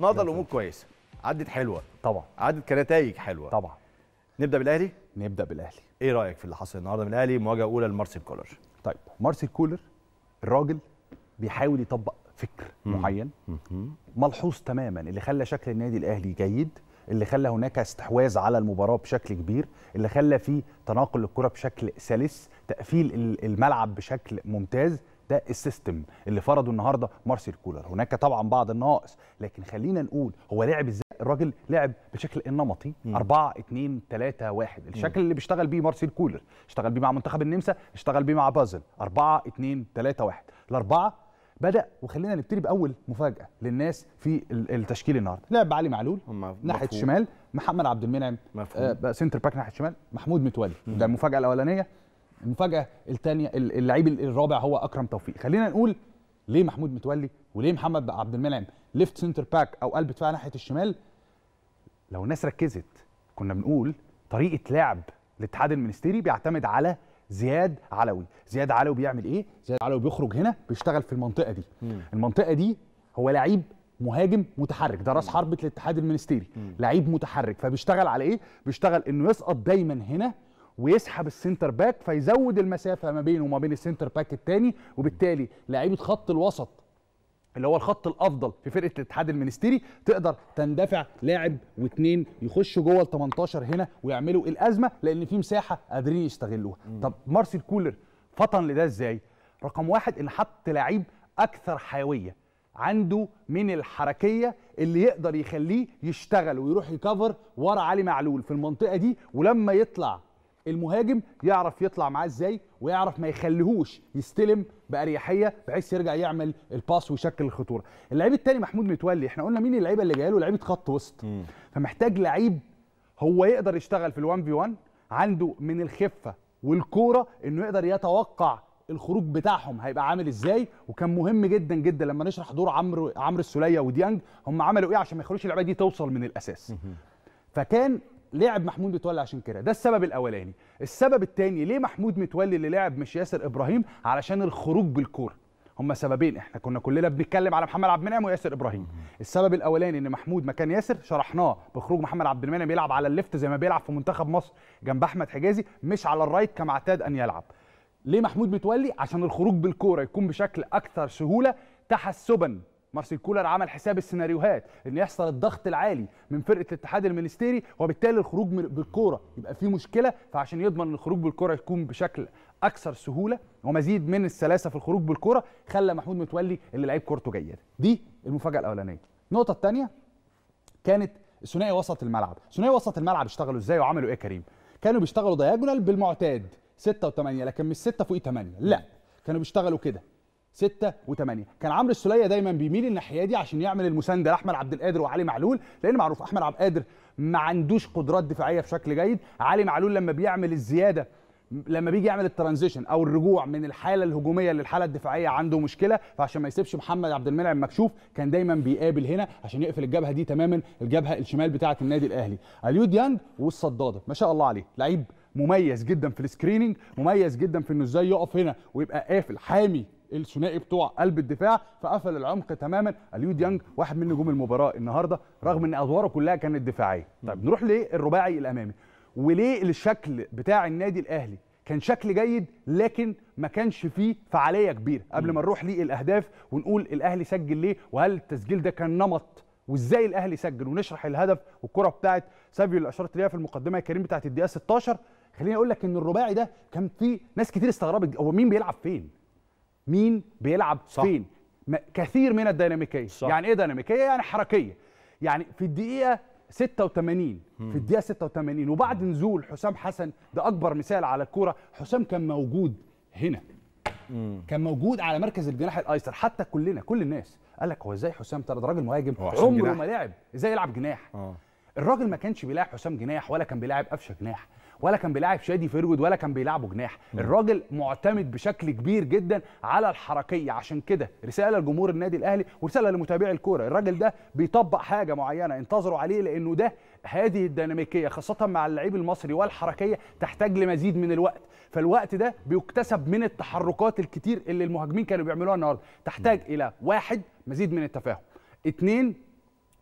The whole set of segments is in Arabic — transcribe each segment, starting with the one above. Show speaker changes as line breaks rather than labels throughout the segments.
نقضى الامور كويسه عدت حلوه طبعا عدت كنتائج حلوه طبعا نبدا بالاهلي نبدا بالاهلي ايه رايك في اللي حصل النهارده من الاهلي مواجهه اولى لمارسيل كولر طيب مارسيل كولر
الراجل بيحاول يطبق فكر مم. معين مم. ملحوظ تماما اللي خلى شكل النادي الاهلي جيد اللي خلى هناك استحواذ على المباراه بشكل كبير اللي خلى في تناقل الكره بشكل سلس تقفيل الملعب بشكل ممتاز ده السيستم اللي فرضه النهارده مارسيل كولر هناك طبعا بعض النقص لكن خلينا نقول هو لعب ازاي الراجل لعب بشكل النمطي 4 2 3 1 الشكل اللي بيشتغل بيه مارسيل كولر اشتغل بيه مع منتخب النمسا اشتغل بيه مع بازل 4 2 3 1 الاربعه بدا وخلينا نبتدي باول مفاجاه للناس في التشكيل النهارده لعب علي معلول ناحيه الشمال محمد عبد المنعم آه سنتر باك ناحيه الشمال محمود متولي ده المفاجاه الاولانيه المفاجاه الثانيه اللعيب الرابع هو اكرم توفيق خلينا نقول ليه محمود متولي وليه محمد عبد المنعم ليفت سنتر باك او قلب دفاع ناحيه الشمال لو الناس ركزت كنا بنقول طريقه لعب الاتحاد المنستيري بيعتمد على زياد علوي زياد علوي بيعمل ايه زياد علوي بيخرج هنا بيشتغل في المنطقه دي مم. المنطقه دي هو لعيب مهاجم متحرك ده راس حربه الاتحاد المنستيري لعيب متحرك فبيشتغل على ايه بيشتغل انه يسقط دايما هنا ويسحب السنتر باك فيزود المسافه ما بينه وما بين السنتر باك الثاني وبالتالي لعيبه خط الوسط اللي هو الخط الافضل في فرقه الاتحاد المنستيري تقدر تندفع لاعب واثنين يخشوا جوه ال 18 هنا ويعملوا الازمه لان في مساحه قادرين يستغلوها طب مارسيل كولر فطن لده ازاي رقم واحد ان حط لعيب اكثر حيويه عنده من الحركيه اللي يقدر يخليه يشتغل ويروح يكفر ورا علي معلول في المنطقه دي ولما يطلع المهاجم يعرف يطلع معاه ازاي ويعرف ما يخليهوش يستلم باريحيه بحيث يرجع يعمل الباس ويشكل الخطوره اللعيب الثاني محمود متولي احنا قلنا مين اللعيبه اللي جايه له لعيبه خط وسط فمحتاج لعيب هو يقدر يشتغل في ال1 في 1 عنده من الخفه والكوره انه يقدر يتوقع الخروج بتاعهم هيبقى عامل ازاي وكان مهم جدا جدا لما نشرح دور عمرو عمرو السوليه وديانج هم عملوا ايه عشان ما يخلوش اللعيبه دي توصل من الاساس فكان لعب محمود متولي عشان كده ده السبب الاولاني السبب الثاني ليه محمود متولي اللي لعب مش ياسر ابراهيم علشان الخروج بالكوره هما سببين احنا كنا كلنا بنتكلم على محمد عبد المنعم وياسر ابراهيم السبب الاولاني ان محمود مكان ياسر شرحناه بخروج محمد عبد المنعم يلعب على الليفت زي ما بيلعب في منتخب مصر جنب احمد حجازي مش على الرايت كما اعتاد ان يلعب ليه محمود متولي عشان الخروج بالكوره يكون بشكل اكثر سهوله تحسبا مارسيل كولر عمل حساب السيناريوهات ان يحصل الضغط العالي من فرقه الاتحاد المينستيري وبالتالي الخروج بالكوره يبقى فيه مشكله فعشان يضمن الخروج بالكوره يكون بشكل اكثر سهوله ومزيد من السلاسه في الخروج بالكوره خلى محمود متولي اللي لعيب كورته جيده دي المفاجاه الاولانيه النقطه الثانيه كانت ثنائي وسط الملعب ثنائي وسط الملعب اشتغلوا ازاي وعملوا ايه كريم كانوا بيشتغلوا دياجونال بالمعتاد 6 و8 لكن مش 6 فوق 8 لا كانوا بيشتغلوا كده 6 و8 كان عمرو السليه دايما بيميل الناحيه دي عشان يعمل المسانده لاحمد عبد القادر وعلي معلول لان معروف احمد عبد القادر ما عندوش قدرات دفاعيه بشكل جيد علي معلول لما بيعمل الزياده لما بيجي يعمل الترانزيشن او الرجوع من الحاله الهجوميه للحاله الدفاعيه عنده مشكله فعشان ما يسيبش محمد عبد المنعم مكشوف كان دايما بيقابل هنا عشان يقفل الجبهه دي تماما الجبهه الشمال بتاعه النادي الاهلي اليو ديانج والصداده ما شاء الله عليه لعيب مميز جدا في السكريننج مميز جدا في انه ازاي يقف هنا ويبقى قافل حامي الثنائي بتوع قلب الدفاع فقفل العمق تماما اليو ديانج واحد من نجوم المباراه النهارده رغم ان ادواره كلها كانت دفاعيه طيب نروح للرباعي الامامي وليه الشكل بتاع النادي الاهلي كان شكل جيد لكن ما كانش فيه فعاليه كبيره قبل ما نروح للاهداف ونقول الاهلي سجل ليه وهل التسجيل ده كان نمط وازاي الاهلي سجل ونشرح الهدف والكره بتاعه سافيو اللي اشرت ليها في المقدمه يا كريم بتاعه الدقيقه 16 خليني اقول لك ان الرباعي ده كان فيه ناس كتير استغربت هو مين بيلعب فين مين بيلعب صح. فين كثير من الديناميكيه صح. يعني ايه ديناميكيه يعني حركيه يعني في الدقيقه 86 مم. في الدقيقه 86 وبعد مم. نزول حسام حسن ده اكبر مثال على الكوره حسام كان موجود هنا مم. كان موجود على مركز الجناح الايسر حتى كلنا كل الناس قال لك هو ازاي حسام ده راجل مهاجم عمره ما لعب ازاي يلعب جناح أوه. الراجل ما كانش بيلاعب حسام جناح ولا كان بيلاعب قفشه جناح ولا كان بيلاعب شادي فيرود ولا كان بيلعبه جناح الراجل معتمد بشكل كبير جدا على الحركيه عشان كده رساله لجمهور النادي الاهلي ورساله لمتابعي الكوره الراجل ده بيطبق حاجه معينه انتظروا عليه لانه ده هذه الديناميكيه خاصه مع اللعيب المصري والحركيه تحتاج لمزيد من الوقت فالوقت ده بيكتسب من التحركات الكتير اللي المهاجمين كانوا بيعملوها النهارده تحتاج الى واحد مزيد من التفاهم اثنين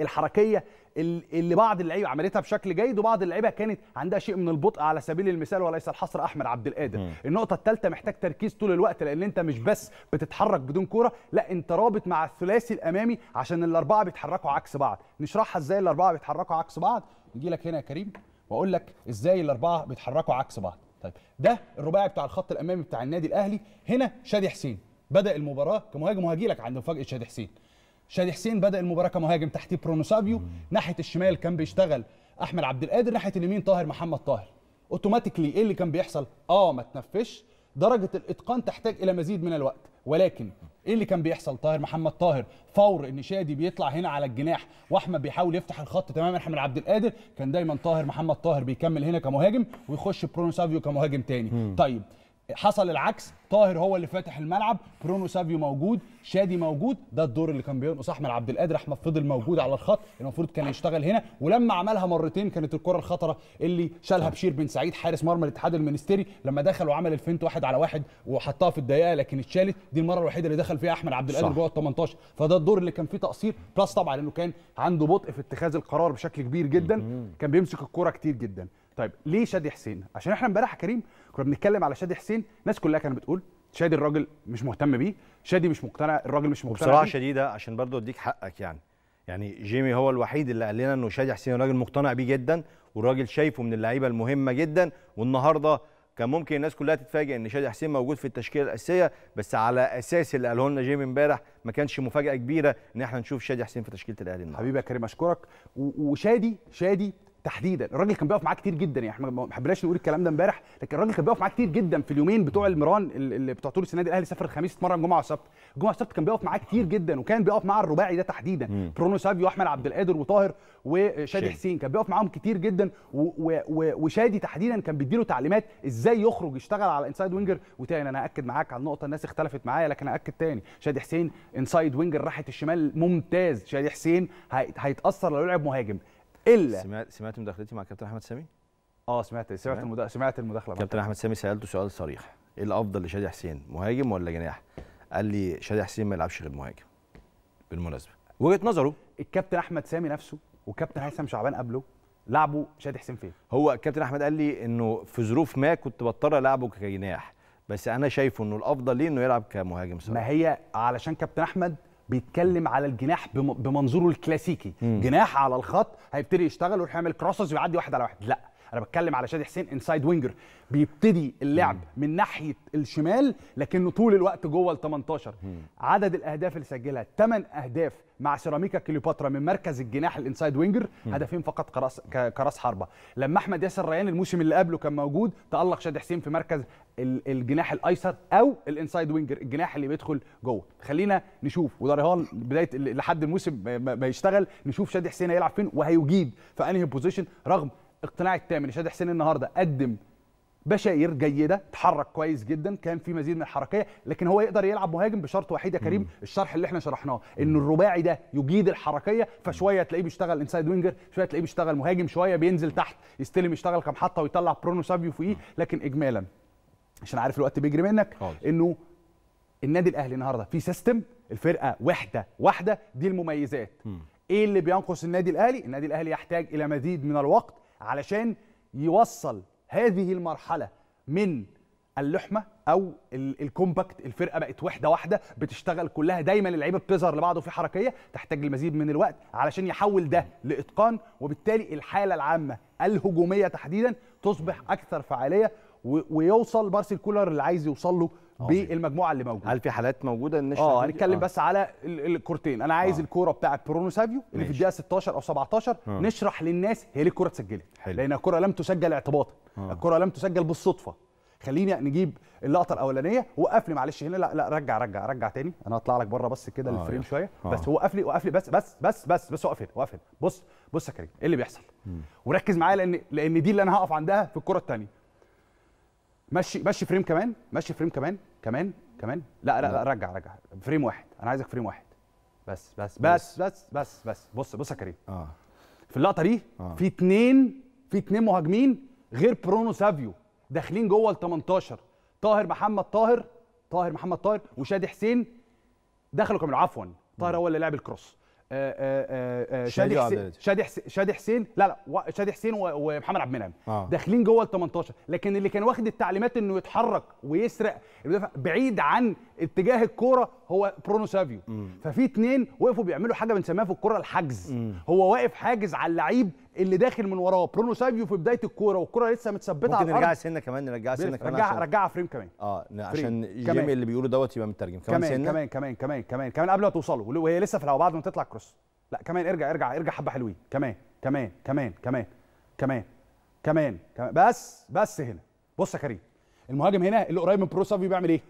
الحركيه اللي بعض اللعيبه عملتها بشكل جيد وبعض اللعيبه كانت عندها شيء من البطء على سبيل المثال وليس الحصر احمد عبد القادر النقطه الثالثه محتاج تركيز طول الوقت لان انت مش بس بتتحرك بدون كوره لا انت رابط مع الثلاثي الامامي عشان الاربعه بيتحركوا عكس بعض نشرحها ازاي الاربعه بيتحركوا عكس بعض نجي لك هنا يا كريم واقول لك ازاي الاربعه بيتحركوا عكس بعض طيب ده الرباعي بتاع الخط الامامي بتاع النادي الاهلي هنا شادي حسين بدا المباراه كمهاجم وهجي لك عند مفاجاه شادي حسين شادي حسين بدا المباراه كمهاجم تحتيه سافيو ناحيه الشمال كان بيشتغل احمد عبد القادر ناحيه اليمين طاهر محمد طاهر اوتوماتيكلي ايه اللي كان بيحصل اه ما تنفش درجه الاتقان تحتاج الى مزيد من الوقت ولكن ايه اللي كان بيحصل طاهر محمد طاهر فور ان شادي بيطلع هنا على الجناح واحمد بيحاول يفتح الخط تماما احمد عبد القادر كان دايما طاهر محمد طاهر بيكمل هنا كمهاجم ويخش برونو سافيو كمهاجم تاني طيب حصل العكس طاهر هو اللي فاتح الملعب برونو سافيو موجود شادي موجود ده الدور اللي كان بينقص احمد عبد القادر احمد فضل موجود على الخط المفروض كان يشتغل هنا ولما عملها مرتين كانت الكره الخطره اللي شالها بشير بن سعيد حارس مرمى الاتحاد المنستيري لما دخل وعمل الفنت واحد على واحد وحطها في الدقيقه لكن اتشالت دي المره الوحيده اللي دخل فيها احمد عبد القادر جوه ال 18 فده الدور اللي كان فيه تقصير بلس طبعا انه كان عنده بطء في اتخاذ القرار بشكل كبير جدا كان بيمسك الكره كتير جدا طيب ليه شادي حسين عشان احنا امبارح كريم كنا بنتكلم على شادي حسين الناس كلها كانت بتقول شادي الراجل مش مهتم
بيه شادي مش مقتنع الراجل مش مقتنع بصراحه شديده عشان برضه اديك حقك يعني يعني جيمي هو الوحيد اللي قال لنا انه شادي حسين الراجل مقتنع بيه جدا والراجل شايفه من اللعيبه المهمه جدا والنهارده كان ممكن الناس كلها تتفاجئ ان شادي حسين موجود في التشكيله الاساسيه بس على اساس اللي قاله لنا جيمي امبارح ما كانش مفاجاه كبيره ان احنا نشوف شادي حسين في تشكيله الاهلي النهارده حبيبي يا كريم اشكرك وشادي شادي تحديدا الراجل كان بيقف معاه كتير جدا يعني احنا ما حبيناش نقول
الكلام ده امبارح لكن الراجل كان بيقف معاه كتير جدا في اليومين بتوع المران اللي بتوع طول السنه دي الاهلي سافر الخميس اتمرن جمعه وسبت جمعه وسبت كان بيقف معاه كتير جدا وكان بيقف مع الرباعي ده تحديدا برونو سافيو واحمد عبد القادر وطاهر وشادي حسين كان بيقف معاهم كتير جدا وشادي تحديدا كان بيديله تعليمات ازاي يخرج يشتغل على انسايد وينجر وتاني انا اكد معاك على النقطه الناس اختلفت معايا لكن اكد تاني شادي حسين انسايد وينجر راحه الشمال ممتاز شادي حسين
هيتاثر لو لعب مهاجم الا سمعت سمعت مداخلتي مع كابتن احمد سامي؟ اه سمعت سمعت سمعت المداخله كابتن احمد سامي سالته سؤال صريح ايه الافضل لشادي حسين مهاجم ولا جناح؟ قال لي شادي حسين ما يلعبش غير مهاجم بالمناسبه وجهه نظره الكابتن احمد
سامي نفسه وكابتن هيثم شعبان قبله لعبوا شادي حسين فين؟
هو الكابتن احمد قال لي انه في ظروف ما كنت بضطر العبه كجناح بس انا شايفه انه الافضل ليه انه يلعب كمهاجم صريح ما هي علشان كابتن احمد بيتكلم على الجناح بمنظوره الكلاسيكي م.
جناح على الخط هيبتدي يشتغل ويروح يعمل كروسز ويعدي واحد على واحد لا انا بتكلم على شادي حسين انسايد وينجر بيبتدي اللعب من ناحيه الشمال لكنه طول الوقت جوه ال 18 عدد الاهداف اللي سجلها 8 اهداف مع سيراميكا كليوباترا من مركز الجناح الانسايد وينجر هدفين فقط كراس كراس حربه لما احمد ياسر ريان الموسم اللي قبله كان موجود تالق شادي حسين في مركز الجناح الايسر او الانسايد وينجر الجناح اللي بيدخل جوه خلينا نشوف وده رهان بدايه لحد الموسم ما يشتغل نشوف شادي حسين هيلعب فين وهيجيد في انهي بوزيشن رغم الاقتناع التام ان شادي حسين النهارده قدم بشاير جيده اتحرك كويس جدا كان في مزيد من الحركيه لكن هو يقدر يلعب مهاجم بشرط وحيد يا كريم مم. الشرح اللي احنا شرحناه ان الرباعي ده يجيد الحركيه فشويه تلاقيه بيشتغل انسايد وينجر شويه تلاقيه بيشتغل مهاجم شويه بينزل تحت يستلم يشتغل كم حطه ويطلع برونو سافيو فوقيه لكن اجمالا عشان عارف الوقت بيجري منك انه النادي الاهلي النهارده في سيستم الفرقه وحده واحده دي المميزات مم. ايه اللي بينقص النادي الاهلي النادي الاهلي يحتاج الى مزيد من الوقت علشان يوصل هذه المرحله من اللحمه او الكومباكت الفرقه بقت وحده واحده بتشتغل كلها دايما اللعيبه بتظهر لبعض وفي حركيه تحتاج المزيد من الوقت علشان يحول ده لاتقان وبالتالي الحاله العامه الهجوميه تحديدا تصبح اكثر فعاليه ويوصل مارسيل كولر اللي عايز يوصل له بالمجموعه اللي موجوده هل في حالات موجوده ان اه هنتكلم آه. بس على الكورتين انا عايز آه. الكوره بتاعه برونو سافيو اللي في الدقيقه 16 او 17 آه. نشرح للناس هي ليه الكوره اتسجلت لان الكوره لم تسجل اعتباطا آه. الكوره لم تسجل بالصدفه خليني نجيب اللقطه الاولانيه وقف لي معلش هنا لا لا رجع رجع رجع تاني انا هطلع لك بره بس كده آه الفريم شويه آه. بس هو قفلي وقف لي بس بس بس بس بس وقف هنا وقف هنا بص بص يا كريم ايه اللي بيحصل مم. وركز معايا لان لان دي اللي انا هقف عندها في الكره الثانيه مشي مشي فريم كمان مشي فريم كمان كمان كمان لا لا, لا. رجع رجع فريم واحد انا عايزك فريم واحد بس بس بس بس بس بس, بس. بص بص يا كريم اه في اللقطه دي آه. في اتنين في اتنين مهاجمين غير برونو سافيو داخلين جوه ال 18 طاهر محمد طاهر طاهر محمد طاهر وشادي حسين دخلوا كمان عفوا طاهر هو اللي لعب الكروس آه، آه، آه، شادي حسين شادي حسين شادي حسين لا لا شادي حسين ومحمد عبد المنعم آه. داخلين جوه ال 18 لكن اللي كان واخد التعليمات انه يتحرك ويسرق بعيد عن اتجاه الكوره هو برونو سافيو ففي اتنين وقفوا بيعملوا حاجه بنسميها في الكوره الحجز مم. هو واقف حاجز على اللعيب اللي داخل من وراه برونو سافيو في بدايه الكوره والكوره لسه متثبته على الارض ممكن نرجعها سنه كمان نرجعها سنه كمان رجع رجعها فريم كمان
اه عشان جيمي اللي بيقوله دوت يبقى مترجم كمان, كمان سنه كمان
كمان كمان كمان كمان قبل ما توصلوا وهي لسه في الهواء بعد ما تطلع كروس لا كمان ارجع ارجع ارجع حبه حلوين كمان كمان كمان كمان كمان كمان بس بس هنا بص يا كريم المهاجم هنا اللي قريب من برو سافيو بيعمل ايه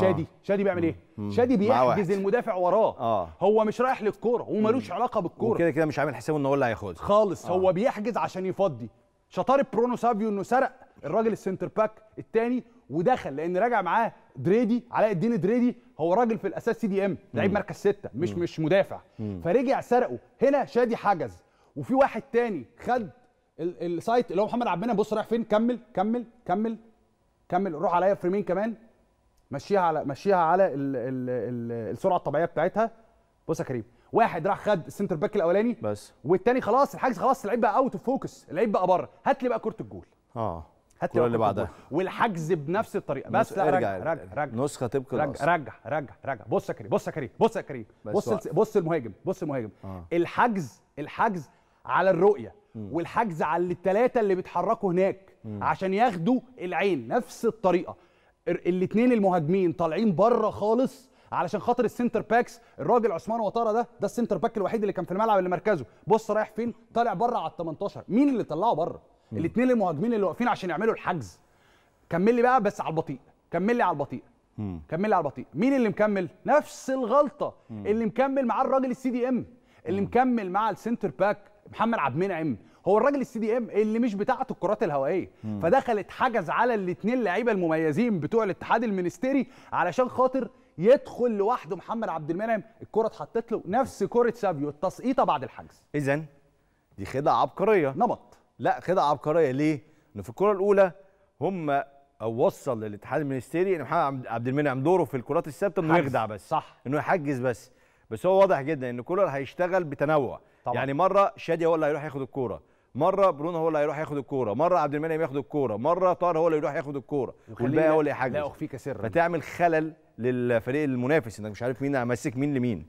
شادي آه. شادي بيعمل ايه
شادي بيحجز
المدافع وراه آه. هو مش رايح للكوره ومالوش علاقه بالكوره كده كده مش عامل حسابه ان هو اللي هياخدها خالص آه. هو بيحجز عشان يفضي شطاره برونو سافيو انه سرق الراجل السنتر باك الثاني ودخل لان راجع معاه دريدي علاء الدين دريدي هو راجل في الاساس سي دي ام لعيب مركز سته مش مم. مش مدافع مم. فرجع سرقه هنا شادي حجز وفي واحد تاني خد السايت اللي هو محمد عبد بص رايح فين كمل كمل كمل كمل روح عليا فريمين كمان مشيها على مشيها على الـ الـ الـ السرعه الطبيعيه بتاعتها بص يا كريم واحد راح خد السنتر باك الاولاني بس والتاني خلاص الحجز خلاص اللعيب بقى اوت اوف فوكس اللعيب بقى بره هات لي بقى كره الجول اه هات لي اللي بعدها والحجز بنفس الطريقه بس لا ارجع رجع رجع,
رجع نسخه طبق رجع, رجع
رجع رجع بص يا كريم بص يا كريم بص يا كريم بص بص المهاجم بص المهاجم آه. الحجز الحجز على الرؤيه م. والحجز على الثلاثه اللي بيتحركوا هناك م. عشان ياخدوا العين نفس الطريقه الاثنين المهاجمين طالعين بره خالص علشان خاطر السنتر باكس الراجل عثمان وطاره ده ده السنتر باك الوحيد اللي كان في الملعب اللي مركزه بص رايح فين طالع بره على ال 18 مين اللي طلعه بره الاثنين المهاجمين اللي واقفين عشان يعملوا الحجز كمل لي بقى بس على البطيء كمل لي على البطيء كمل لي على البطيء مين اللي مكمل نفس الغلطه اللي مكمل معاه الراجل السي دي ام اللي مكمل مع السنتر باك محمد عبد المنعم هو الراجل السي دي ام اللي مش بتاعته الكرات الهوائيه فدخلت حجز على الاثنين لعيبه المميزين بتوع الاتحاد المنستيري علشان خاطر يدخل لوحده محمد عبد المنعم الكره اتحطت له نفس كره سابيو التسقيطه بعد الحجز
اذا دي خدعه عبقريه نمط لا خدعه عبقريه ليه ان في الكره الاولى هم او وصل للاتحاد المنستيري ان محمد عبد المنعم دوره في الكرات الثابته انه يخدع بس صح انه يحجز بس بس هو واضح جدا ان كولر هيشتغل بتنوع طبعا. يعني مره شادي هو اللي هيروح ياخد الكوره مره برونو هو اللي هيروح ياخد الكوره مره عبد المنعم ياخد الكوره مره طاهر هو اللي يروح ياخد الكوره والباقي هو اللي يحجز لا اخفيك سر فتعمل خلل للفريق المنافس انك مش عارف مين ماسك مين لمين